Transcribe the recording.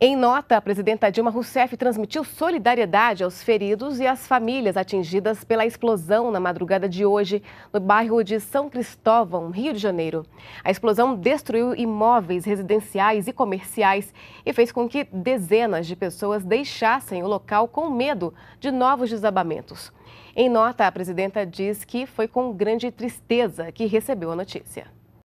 Em nota, a presidenta Dilma Rousseff transmitiu solidariedade aos feridos e às famílias atingidas pela explosão na madrugada de hoje no bairro de São Cristóvão, Rio de Janeiro. A explosão destruiu imóveis residenciais e comerciais e fez com que dezenas de pessoas deixassem o local com medo de novos desabamentos. Em nota, a presidenta diz que foi com grande tristeza que recebeu a notícia.